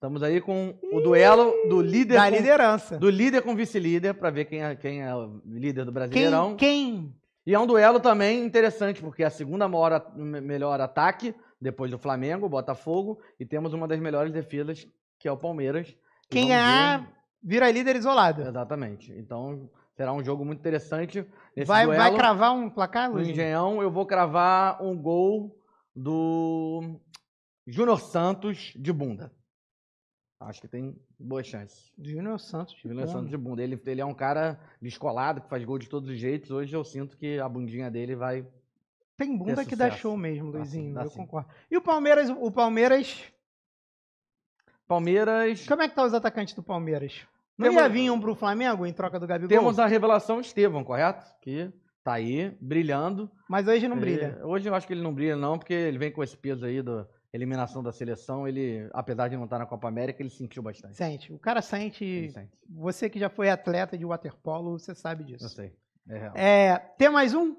Estamos aí com o duelo do líder. Da com, liderança. Do líder com vice-líder, para ver quem é, quem é o líder do Brasileirão. Quem, quem? E é um duelo também interessante, porque é a segunda maior, melhor ataque, depois do Flamengo, Botafogo, e temos uma das melhores defesas, que é o Palmeiras. Quem é ver... vira líder isolado. Exatamente. Então, será um jogo muito interessante. Nesse vai, duelo, vai cravar um placar, Luiz? No Engenhão, eu vou cravar um gol do Júnior Santos de bunda. Acho que tem boas chances. Júnior Santos. Júnior Santos de bunda. Ele, ele é um cara descolado, que faz gol de todos os jeitos. Hoje eu sinto que a bundinha dele vai. Tem bunda que dá show mesmo, Luizinho. eu concordo. E o Palmeiras, o Palmeiras. Palmeiras. Como é que tá os atacantes do Palmeiras? Não Temos... ia vir um pro Flamengo em troca do Gabigol? Temos a revelação Estevam, correto? Que tá aí, brilhando. Mas hoje não é, brilha. hoje eu acho que ele não brilha, não, porque ele vem com esse peso aí do eliminação da seleção, ele, apesar de não estar na Copa América, ele sentiu bastante. Sente. O cara sente. sente. Você que já foi atleta de waterpolo, você sabe disso. Eu sei. É, é tem mais um?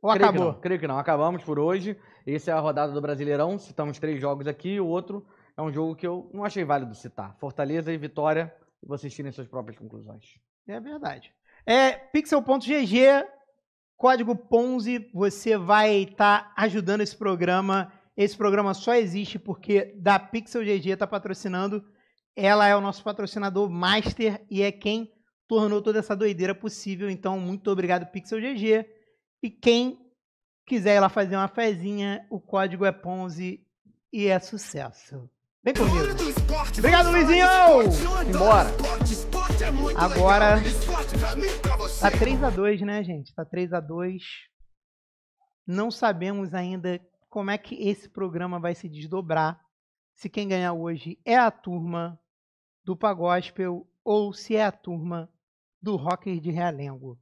Ou creio acabou? Que creio que não. Acabamos por hoje. Essa é a rodada do Brasileirão. Citamos três jogos aqui. O outro é um jogo que eu não achei válido citar. Fortaleza e Vitória. vocês tirem suas próprias conclusões. É verdade. É pixel.gg, código PONZE. Você vai estar tá ajudando esse programa esse programa só existe porque da Pixel GG está patrocinando. Ela é o nosso patrocinador master e é quem tornou toda essa doideira possível. Então, muito obrigado, Pixel GG. E quem quiser ir lá fazer uma fezinha, o código é Ponzi e é sucesso. Vem comigo. Obrigado, Luizinho! Embora. É Agora. Tá 3x2, né, gente? Tá 3x2. Não sabemos ainda como é que esse programa vai se desdobrar, se quem ganhar hoje é a turma do Pagospel ou se é a turma do Rocker de Realengo.